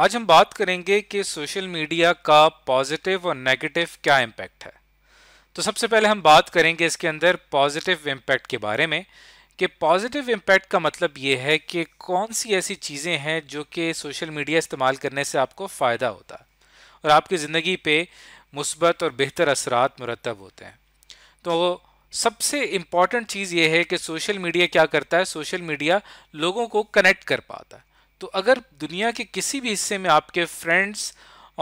आज हम बात करेंगे कि सोशल मीडिया का पॉजिटिव और नेगेटिव क्या इम्पैक्ट है तो सबसे पहले हम बात करेंगे इसके अंदर पॉजिटिव इम्पैक्ट के बारे में कि पॉजिटिव इम्पैक्ट का मतलब ये है कि कौन सी ऐसी चीज़ें हैं जो कि सोशल मीडिया इस्तेमाल करने से आपको फ़ायदा होता है और आपकी ज़िंदगी पे मुसबत और बेहतर असरात मुरतब होते हैं तो सबसे इम्पॉर्टेंट चीज़ ये है कि सोशल मीडिया क्या करता है सोशल मीडिया लोगों को कनेक्ट कर पाता है तो अगर दुनिया के किसी भी हिस्से में आपके फ्रेंड्स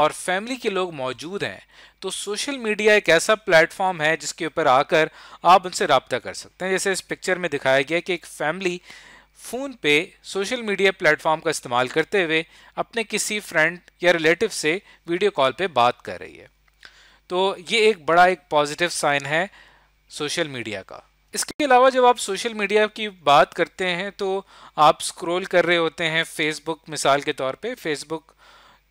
और फैमिली के लोग मौजूद हैं तो सोशल मीडिया एक ऐसा प्लेटफॉर्म है जिसके ऊपर आकर आप उनसे रबता कर सकते हैं जैसे इस पिक्चर में दिखाया गया कि एक फैमिली फ़ोन पे सोशल मीडिया प्लेटफॉर्म का इस्तेमाल करते हुए अपने किसी फ्रेंड या रिलेटिव से वीडियो कॉल पे बात कर रही है तो ये एक बड़ा एक पॉजिटिव साइन है सोशल मीडिया का इसके अलावा जब आप सोशल मीडिया की बात करते हैं तो आप स्क्रॉल कर रहे होते हैं फेसबुक मिसाल के तौर पे फेसबुक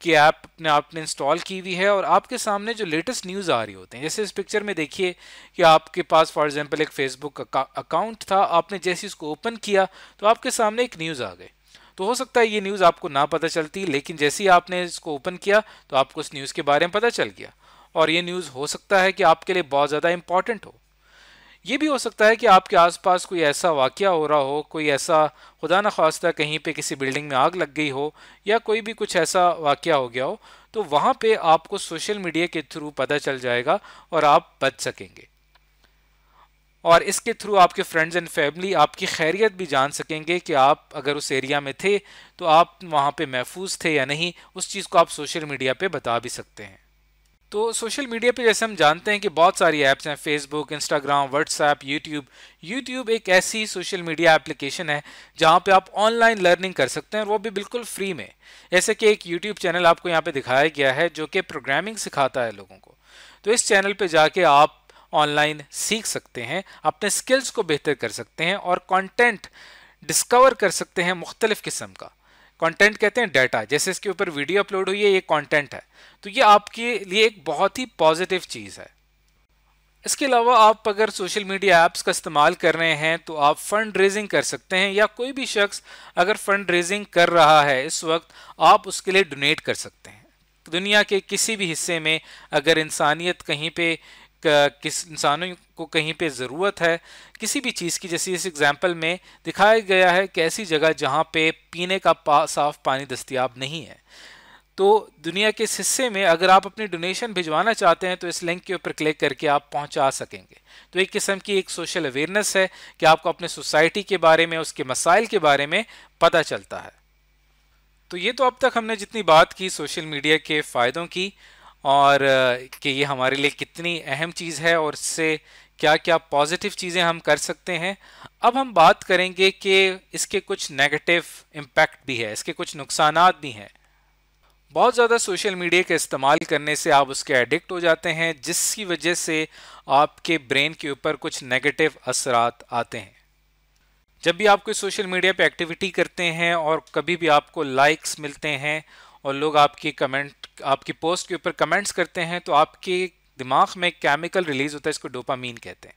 की ऐप अपने आपने इंस्टॉल की हुई है और आपके सामने जो लेटेस्ट न्यूज़ आ रही होते हैं जैसे इस पिक्चर में देखिए कि आपके पास फॉर एग्जांपल एक फेसबुक अकाउंट था आपने जैसे इसको ओपन किया तो आपके सामने एक न्यूज़ आ गई तो हो सकता है ये न्यूज़ आपको ना पता चलती लेकिन जैसे ही आपने इसको ओपन किया तो आपको उस न्यूज़ के बारे में पता चल गया और ये न्यूज़ हो सकता है कि आपके लिए बहुत ज़्यादा इंपॉर्टेंट हो ये भी हो सकता है कि आपके आसपास कोई ऐसा वाक़ हो रहा हो कोई ऐसा खुदा न खास्ता कहीं पे किसी बिल्डिंग में आग लग गई हो या कोई भी कुछ ऐसा वाक़ हो गया हो तो वहाँ पे आपको सोशल मीडिया के थ्रू पता चल जाएगा और आप बच सकेंगे और इसके थ्रू आपके फ्रेंड्स एंड फैमिली आपकी खैरियत भी जान सकेंगे कि आप अगर उस एरिया में थे तो आप वहाँ पर महफूज थे या नहीं उस चीज़ को आप सोशल मीडिया पर बता भी सकते हैं तो सोशल मीडिया पे जैसे हम जानते हैं कि बहुत सारी ऐप्स हैं Facebook Instagram WhatsApp YouTube YouTube एक ऐसी सोशल मीडिया एप्लीकेशन है जहाँ पे आप ऑनलाइन लर्निंग कर सकते हैं और वो भी बिल्कुल फ्री में जैसे कि एक यूट्यूब चैनल आपको यहाँ पे दिखाया गया है जो कि प्रोग्रामिंग सिखाता है लोगों को तो इस चैनल पर जाके आप ऑनलाइन सीख सकते हैं अपने स्किल्स को बेहतर कर सकते हैं और कॉन्टेंट डिस्कवर कर सकते हैं मुख्तलिफ किस्म का कंटेंट कहते हैं डाटा जैसे इसके ऊपर वीडियो अपलोड हुई है ये कंटेंट है तो ये आपके लिए एक बहुत ही पॉजिटिव चीज़ है इसके अलावा आप अगर सोशल मीडिया ऐप्स का इस्तेमाल कर रहे हैं तो आप फंड रेजिंग कर सकते हैं या कोई भी शख्स अगर फंड रेजिंग कर रहा है इस वक्त आप उसके लिए डोनेट कर सकते हैं दुनिया के किसी भी हिस्से में अगर इंसानियत कहीं पे किस इंसानों को कहीं पे ज़रूरत है किसी भी चीज़ की जैसे इस एग्जाम्पल में दिखाया गया है कि ऐसी जगह जहाँ पे पीने का पा, साफ पानी दस्तियाब नहीं है तो दुनिया के इस हिस्से में अगर आप अपनी डोनेशन भिजवाना चाहते हैं तो इस लिंक के ऊपर क्लिक करके आप पहुंचा सकेंगे तो एक किस्म की एक सोशल अवेयरनेस है कि आपको अपने सोसाइटी के बारे में उसके मसाइल के बारे में पता चलता है तो ये तो अब तक हमने जितनी बात की सोशल मीडिया के फ़ायदों की और कि ये हमारे लिए कितनी अहम चीज़ है और इससे क्या क्या पॉजिटिव चीज़ें हम कर सकते हैं अब हम बात करेंगे कि इसके कुछ नेगेटिव इम्पैक्ट भी है इसके कुछ नुकसान भी हैं बहुत ज़्यादा सोशल मीडिया का इस्तेमाल करने से आप उसके एडिक्ट हो जाते हैं जिसकी वजह से आपके ब्रेन के ऊपर कुछ नेगेटिव असरात आते हैं जब भी आप कोई सोशल मीडिया पे एक्टिविटी करते हैं और कभी भी आपको लाइक्स मिलते हैं और लोग आपकी कमेंट आपकी पोस्ट के ऊपर कमेंट्स करते हैं तो आपके दिमाग में एक केमिकल रिलीज होता है इसको डोपामीन कहते हैं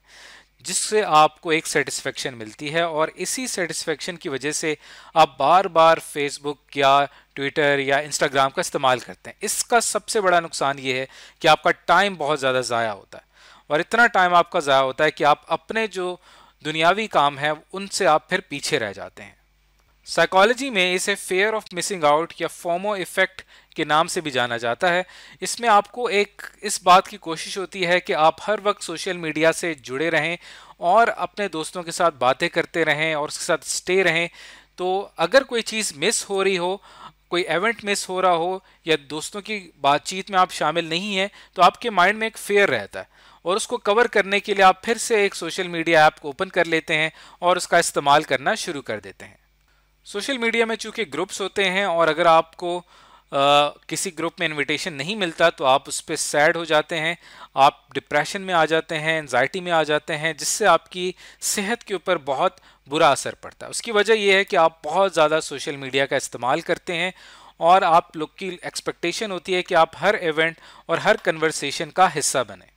जिससे आपको एक सेटिस्फेक्शन मिलती है और इसी सेटिस्फेक्शन की वजह से आप बार बार फेसबुक या ट्विटर या इंस्टाग्राम का इस्तेमाल करते हैं इसका सबसे बड़ा नुकसान ये है कि आपका टाइम बहुत ज़्यादा ज़ाया होता है और इतना टाइम आपका ज़ाया होता है कि आप अपने जो दुनियावी काम है उनसे आप फिर पीछे रह जाते हैं साइकोलॉजी में इसे फेयर ऑफ मिसिंग आउट या फोमो इफेक्ट के नाम से भी जाना जाता है इसमें आपको एक इस बात की कोशिश होती है कि आप हर वक्त सोशल मीडिया से जुड़े रहें और अपने दोस्तों के साथ बातें करते रहें और उसके साथ स्टे रहें तो अगर कोई चीज़ मिस हो रही हो कोई इवेंट मिस हो रहा हो या दोस्तों की बातचीत में आप शामिल नहीं हैं तो आपके माइंड में एक फेयर रहता है और उसको कवर करने के लिए आप फिर से एक सोशल मीडिया ऐप ओपन कर लेते हैं और उसका इस्तेमाल करना शुरू कर देते हैं सोशल मीडिया में चूंकि ग्रुप्स होते हैं और अगर आपको आ, किसी ग्रुप में इनविटेशन नहीं मिलता तो आप उस पर सैड हो जाते हैं आप डिप्रेशन में आ जाते हैं एनजाइटी में आ जाते हैं जिससे आपकी सेहत के ऊपर बहुत बुरा असर पड़ता है उसकी वजह यह है कि आप बहुत ज़्यादा सोशल मीडिया का इस्तेमाल करते हैं और आप लोग की एक्सपेक्टेशन होती है कि आप हर इवेंट और हर कन्वर्सेशन का हिस्सा बने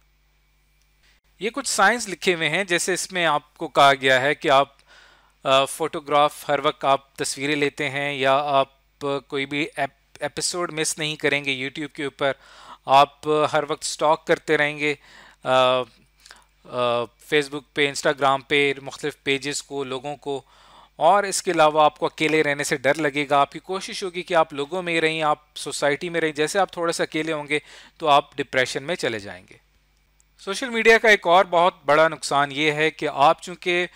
ये कुछ साइंस लिखे हुए हैं जैसे इसमें आपको कहा गया है कि आप फ़ोटोग्राफ हर वक्त आप तस्वीरें लेते हैं या आप कोई भी एपिसोड मिस नहीं करेंगे यूट्यूब के ऊपर आप हर वक्त स्टॉक करते रहेंगे फेसबुक पे इंस्टाग्राम पे मुख्तफ पेजेस को लोगों को और इसके अलावा आपको अकेले रहने से डर लगेगा आपकी कोशिश होगी कि आप लोगों में रहें आप सोसाइटी में रहें जैसे आप थोड़ा सा अकेले होंगे तो आप डिप्रेशन में चले जाएंगे सोशल मीडिया का एक और बहुत बड़ा नुकसान ये है कि आप चूँकि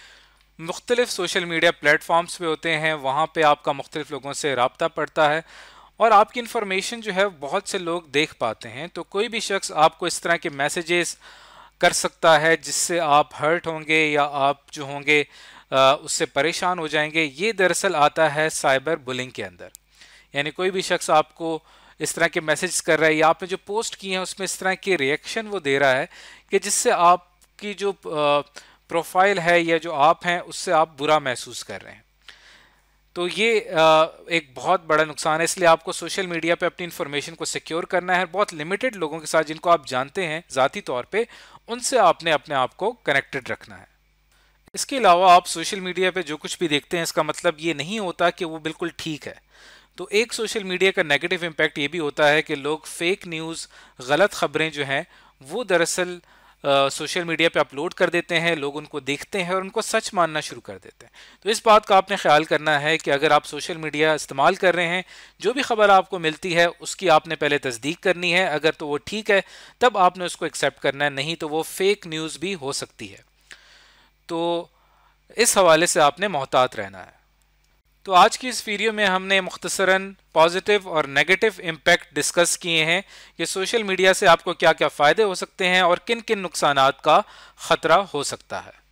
मुख्तलिफ सोशल मीडिया प्लेटफॉर्म्स पे होते हैं वहाँ पे आपका मुख्तलिफ लोगों से रबता पड़ता है और आपकी इन्फॉर्मेशन जो है बहुत से लोग देख पाते हैं तो कोई भी शख्स आपको इस तरह के मैसेजेस कर सकता है जिससे आप हर्ट होंगे या आप जो होंगे उससे परेशान हो जाएंगे ये दरअसल आता है साइबर बुलिंग के अंदर यानी कोई भी शख्स आपको इस तरह के मैसेज कर रहा है या आपने जो पोस्ट किए हैं उसमें इस तरह के रिएक्शन वो दे रहा है कि जिससे आपकी जो आ, प्रोफाइल है या जो आप हैं उससे आप बुरा महसूस कर रहे हैं तो ये एक बहुत बड़ा नुकसान है इसलिए आपको सोशल मीडिया पे अपनी इन्फॉर्मेशन को सिक्योर करना है बहुत लिमिटेड लोगों के साथ जिनको आप जानते हैं ज़ाती तौर पे उनसे आपने अपने आप को कनेक्टेड रखना है इसके अलावा आप सोशल मीडिया पे जो कुछ भी देखते हैं इसका मतलब ये नहीं होता कि वो बिल्कुल ठीक है तो एक सोशल मीडिया का नेगेटिव इम्पैक्ट ये भी होता है कि लोग फेक न्यूज़ गलत खबरें जो हैं वो दरअसल सोशल मीडिया पे अपलोड कर देते हैं लोग उनको देखते हैं और उनको सच मानना शुरू कर देते हैं तो इस बात का आपने ख्याल करना है कि अगर आप सोशल मीडिया इस्तेमाल कर रहे हैं जो भी खबर आपको मिलती है उसकी आपने पहले तस्दीक करनी है अगर तो वो ठीक है तब आपने उसको एक्सेप्ट करना है नहीं तो वो फेक न्यूज़ भी हो सकती है तो इस हवाले से आपने मोहतात रहना है तो आज की इस वीडियो में हमने मुख्तसरा पॉजिटिव और नेगेटिव इम्पैक्ट डिस्कस किए हैं कि सोशल मीडिया से आपको क्या क्या फ़ायदे हो सकते हैं और किन किन नुकसान का ख़तरा हो सकता है